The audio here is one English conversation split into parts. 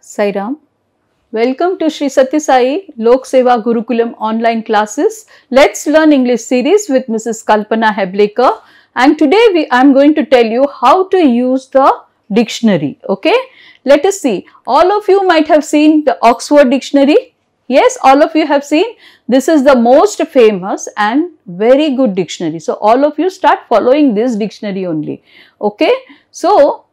Sairam. Welcome to Sri Satya Sai Lok Seva Gurukulam online classes. Let's learn English series with Mrs. Kalpana Heblekar. And today we, I am going to tell you how to use the dictionary. Okay. Let us see. All of you might have seen the Oxford dictionary. Yes, all of you have seen. This is the most famous and very good dictionary. So, all of you start following this dictionary only. Okay. So,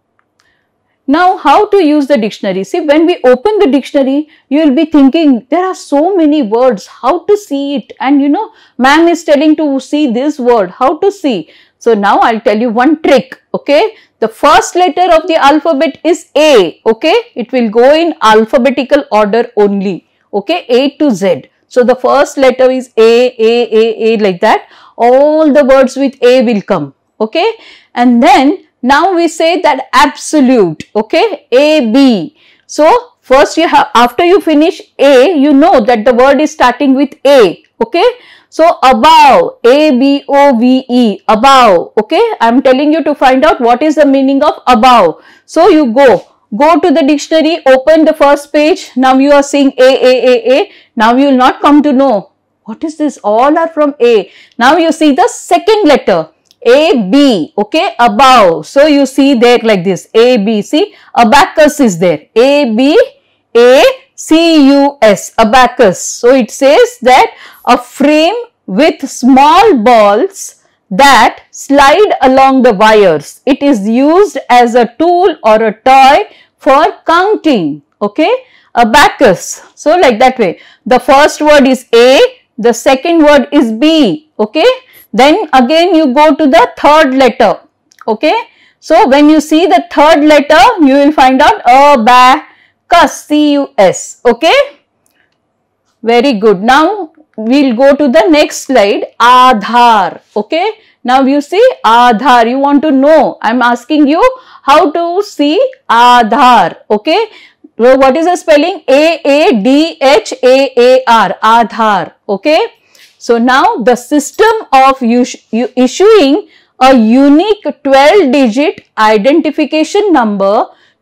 now, how to use the dictionary? See, when we open the dictionary, you will be thinking, there are so many words, how to see it? And you know, man is telling to see this word, how to see. So, now I will tell you one trick, okay? The first letter of the alphabet is A, okay? It will go in alphabetical order only, okay? A to Z. So, the first letter is A, A, A, A like that. All the words with A will come, okay? And then now we say that absolute, okay? A, B. So, first you have, after you finish A, you know that the word is starting with A, okay? So above, A-B-O-V-E, above, okay. I am telling you to find out what is the meaning of above. So you go, go to the dictionary, open the first page. Now you are seeing A, A, A, A. Now you will not come to know what is this? All are from A. Now you see the second letter. A, B, okay, above. So you see there like this, A, B, see, abacus is there, A, B, A, CUS, abacus. So, it says that a frame with small balls that slide along the wires. It is used as a tool or a toy for counting. Okay, abacus. So, like that way. The first word is A, the second word is B. Okay, then again you go to the third letter. Okay, so when you see the third letter, you will find out a back cus cus okay very good now we'll go to the next slide aadhar okay now you see aadhar you want to know i'm asking you how to see aadhar okay so what is the spelling a a d h a a r aadhar okay so now the system of issuing a unique 12 digit identification number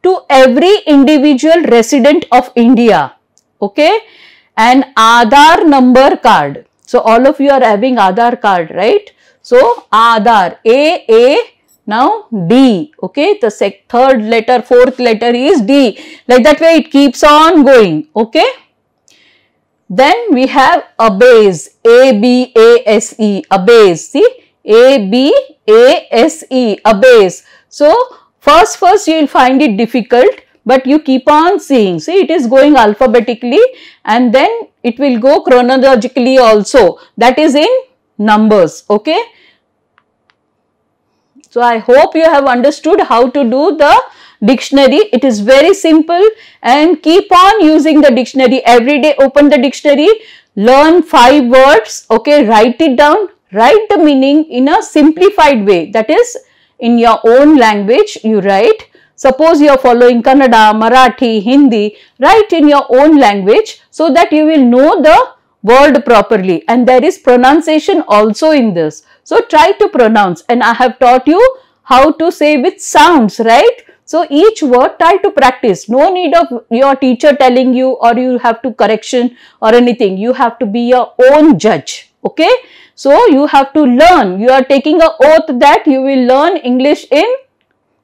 to every individual resident of India. Okay. An Aadhaar number card. So, all of you are having Aadhaar card, right? So, Aadhaar, A, A, now D, okay, the third letter, fourth letter is D, like that way it keeps on going, okay. Then we have abase, A, B, A, S, E, abase, see, A, B, A, S, E, abase. So, First, first you will find it difficult, but you keep on seeing. See, it is going alphabetically and then it will go chronologically also. That is in numbers, okay. So, I hope you have understood how to do the dictionary. It is very simple and keep on using the dictionary. Every day open the dictionary, learn five words, okay, write it down, write the meaning in a simplified way. That is in your own language you write. Suppose you are following Kannada, Marathi, Hindi, write in your own language so that you will know the word properly and there is pronunciation also in this. So try to pronounce and I have taught you how to say with sounds, right? So each word try to practice. No need of your teacher telling you or you have to correction or anything. You have to be your own judge. Okay. So, you have to learn. You are taking a oath that you will learn English in,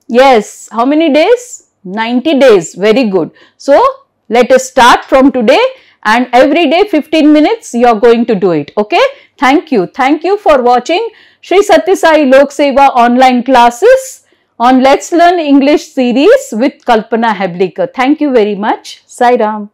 yes, how many days? 90 days. Very good. So, let us start from today and every day 15 minutes you are going to do it. Okay. Thank you. Thank you for watching Sri Satyasai Lok Seva online classes on Let's Learn English series with Kalpana Heblikar. Thank you very much. Sai Ram.